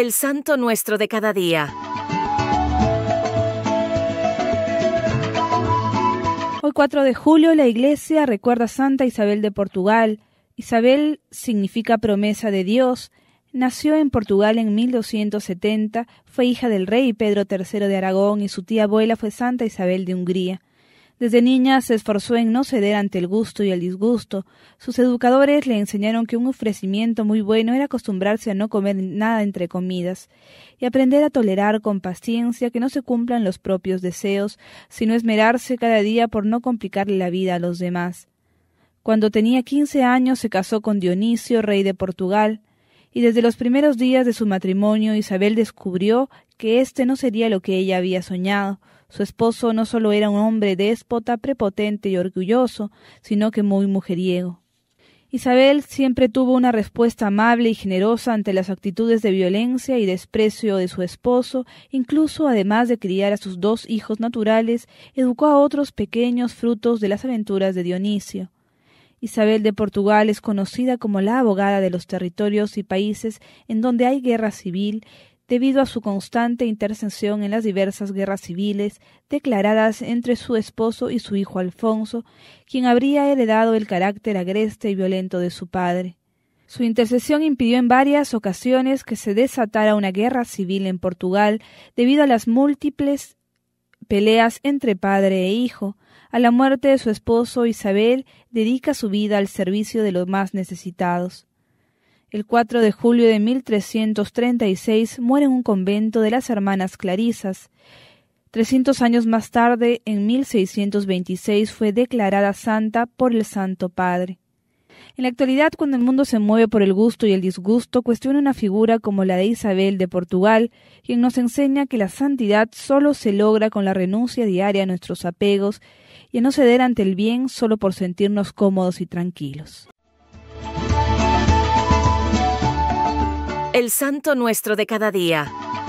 El Santo Nuestro de cada día. Hoy 4 de julio la iglesia recuerda a Santa Isabel de Portugal. Isabel significa promesa de Dios. Nació en Portugal en 1270, fue hija del rey Pedro III de Aragón y su tía abuela fue Santa Isabel de Hungría. Desde niña se esforzó en no ceder ante el gusto y el disgusto. Sus educadores le enseñaron que un ofrecimiento muy bueno era acostumbrarse a no comer nada entre comidas y aprender a tolerar con paciencia que no se cumplan los propios deseos, sino esmerarse cada día por no complicarle la vida a los demás. Cuando tenía quince años se casó con Dionisio, rey de Portugal, y desde los primeros días de su matrimonio Isabel descubrió que éste no sería lo que ella había soñado, su esposo no solo era un hombre déspota, prepotente y orgulloso, sino que muy mujeriego. Isabel siempre tuvo una respuesta amable y generosa ante las actitudes de violencia y desprecio de su esposo, incluso además de criar a sus dos hijos naturales, educó a otros pequeños frutos de las aventuras de Dionisio. Isabel de Portugal es conocida como la abogada de los territorios y países en donde hay guerra civil debido a su constante intercesión en las diversas guerras civiles declaradas entre su esposo y su hijo Alfonso, quien habría heredado el carácter agreste y violento de su padre. Su intercesión impidió en varias ocasiones que se desatara una guerra civil en Portugal debido a las múltiples peleas entre padre e hijo. A la muerte de su esposo Isabel dedica su vida al servicio de los más necesitados. El 4 de julio de 1336 muere en un convento de las hermanas Clarisas. 300 años más tarde, en 1626, fue declarada santa por el Santo Padre. En la actualidad, cuando el mundo se mueve por el gusto y el disgusto, cuestiona una figura como la de Isabel de Portugal, quien nos enseña que la santidad solo se logra con la renuncia diaria a nuestros apegos y a no ceder ante el bien solo por sentirnos cómodos y tranquilos. El Santo Nuestro de cada día.